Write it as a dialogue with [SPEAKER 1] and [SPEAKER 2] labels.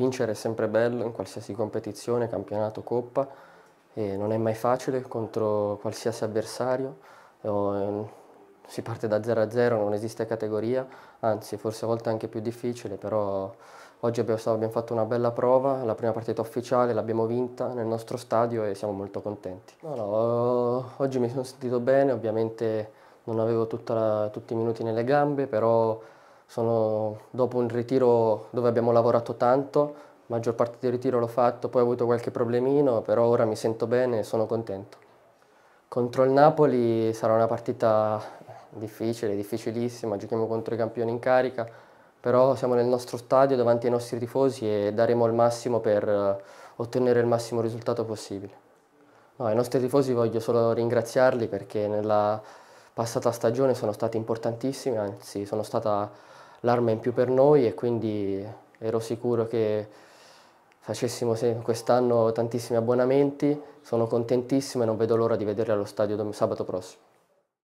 [SPEAKER 1] Vincere è sempre bello in qualsiasi competizione, campionato, coppa, e non è mai facile contro qualsiasi avversario. Ehm, si parte da 0 a 0, non esiste categoria, anzi forse a volte anche più difficile, però oggi abbiamo, abbiamo fatto una bella prova, la prima partita ufficiale l'abbiamo vinta nel nostro stadio e siamo molto contenti. No, no, oggi mi sono sentito bene, ovviamente non avevo la, tutti i minuti nelle gambe, però sono dopo un ritiro dove abbiamo lavorato tanto, la maggior parte del ritiro l'ho fatto, poi ho avuto qualche problemino, però ora mi sento bene e sono contento. Contro il Napoli sarà una partita difficile, difficilissima, giochiamo contro i campioni in carica, però siamo nel nostro stadio davanti ai nostri tifosi e daremo il massimo per eh, ottenere il massimo risultato possibile. No, I nostri tifosi voglio solo ringraziarli perché nella passata stagione sono stati importantissimi, anzi sono stata l'arma in più per noi e quindi ero sicuro che facessimo quest'anno tantissimi abbonamenti, sono contentissimo e non vedo l'ora di vederli allo stadio sabato prossimo.